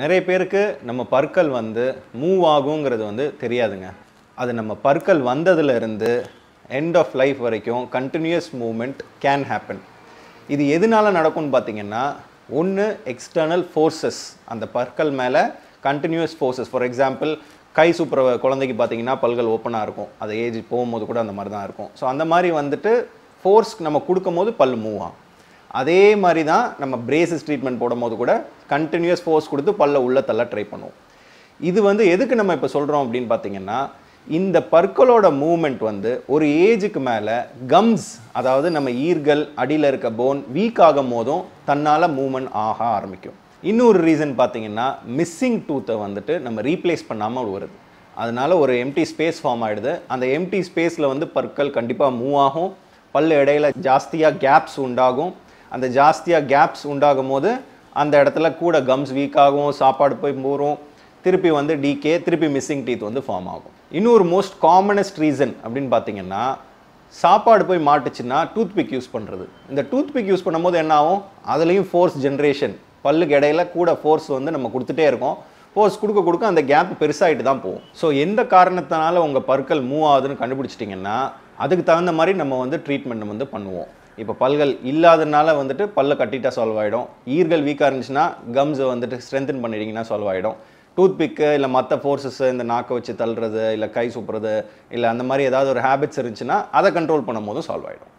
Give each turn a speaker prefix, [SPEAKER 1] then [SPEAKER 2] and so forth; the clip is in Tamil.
[SPEAKER 1] நிறைய பேருக்கு நம்ம பற்கள் வந்து மூவ் ஆகுங்கிறது வந்து தெரியாதுங்க அது நம்ம பற்கள் வந்ததுலேருந்து எண்ட் ஆஃப் லைஃப் வரைக்கும் கண்டினியூஸ் மூமெண்ட் கேன் ஹேப்பன் இது எதனால் நடக்கும்னு பார்த்தீங்கன்னா ஒன்று எக்ஸ்டர்னல் ஃபோர்ஸஸ் அந்த பற்கள் மேலே கண்டினியூஸ் ஃபோர்ஸஸ் ஃபார் எக்ஸாம்பிள் கை சூப்பர குழந்தைக்கு பார்த்தீங்கன்னா பல்கள் ஓப்பனாக இருக்கும் அது ஏஜ் போகும்போது கூட அந்த மாதிரி தான் இருக்கும் ஸோ அந்த மாதிரி வந்துட்டு ஃபோர்ஸ்க்கு நம்ம கொடுக்கும் போது பல் மூவ் ஆகும் அதே மாதிரி தான் நம்ம பிரேசஸ் ட்ரீட்மெண்ட் போடும்போது கூட கண்டினியூஸ் ஃபோர்ஸ் கொடுத்து பல்ல உள்ள தள்ள ட்ரை பண்ணுவோம் இது வந்து எதுக்கு நம்ம இப்போ சொல்கிறோம் அப்படின்னு பார்த்தீங்கன்னா இந்த பற்களோட மூமெண்ட் வந்து ஒரு ஏஜுக்கு மேலே கம்ஸ் அதாவது நம்ம ஈர்கள் அடியில் இருக்க போன் வீக் ஆகும் போதும் தன்னால் மூமெண்ட் ஆக ஆரம்பிக்கும் இன்னொரு ரீசன் பார்த்தீங்கன்னா மிஸ்ஸிங் டூத்தை வந்துட்டு நம்ம ரீப்ளேஸ் பண்ணாமல் வருது அதனால் ஒரு எம்டி ஸ்பேஸ் ஃபார்ம் ஆகிடுது அந்த எம்டி ஸ்பேஸில் வந்து பற்கள் கண்டிப்பாக மூவ் ஆகும் பல் இடையில ஜாஸ்தியாக கேப்ஸ் உண்டாகும் அந்த ஜாஸ்தியாக கேப்ஸ் உண்டாகும் போது அந்த இடத்துல கூட கம்ஸ் வீக் ஆகும் சாப்பாடு போய் போகிறோம் திருப்பி வந்து டிகே திருப்பி மிஸ்ஸிங் டீத் வந்து ஃபார்ம் ஆகும் இன்னொரு மோஸ்ட் காமனஸ்ட் ரீசன் அப்படின்னு பார்த்தீங்கன்னா சாப்பாடு போய் மாட்டுச்சுன்னா டூத்பிக் யூஸ் பண்ணுறது இந்த டூத்பிக் யூஸ் பண்ணும்போது என்ன ஆகும் அதுலேயும் ஃபோர்ஸ் ஜென்ரேஷன் பல்லுக்கு இடையில கூட ஃபோர்ஸ் வந்து நம்ம கொடுத்துட்டே இருக்கோம் ஃபோர்ஸ் கொடுக்க கொடுக்க அந்த கேப் பெருசாகிட்டு தான் போகும் ஸோ எந்த காரணத்தினால உங்கள் பற்கள் மூவ் ஆகுதுன்னு கண்டுபிடிச்சிட்டிங்கன்னா அதுக்கு தகுந்த மாதிரி நம்ம வந்து ட்ரீட்மெண்ட் வந்து பண்ணுவோம் இப்போ பல்கள் இல்லாதனால வந்துட்டு பல்ல கட்டிட்டா சால்வ் ஆகிடும் ஈர்கள் வீக்காக இருந்துச்சுன்னா கம்ஸை வந்துட்டு ஸ்ட்ரென்தன் பண்ணிட்டீங்கன்னா சால்வ் ஆகிடும் டூத் பிக்கு இல்லை மற்ற ஃபோர்ஸஸ் இந்த நாக்கை வச்சு தள்ளுறது இல்லை கை சூப்புறது இல்லை அந்த மாதிரி ஏதாவது ஒரு ஹேபிட்ஸ் இருந்துச்சுன்னா அதை கண்ட்ரோல் பண்ணும் போதும் சால்வ் ஆகிடும்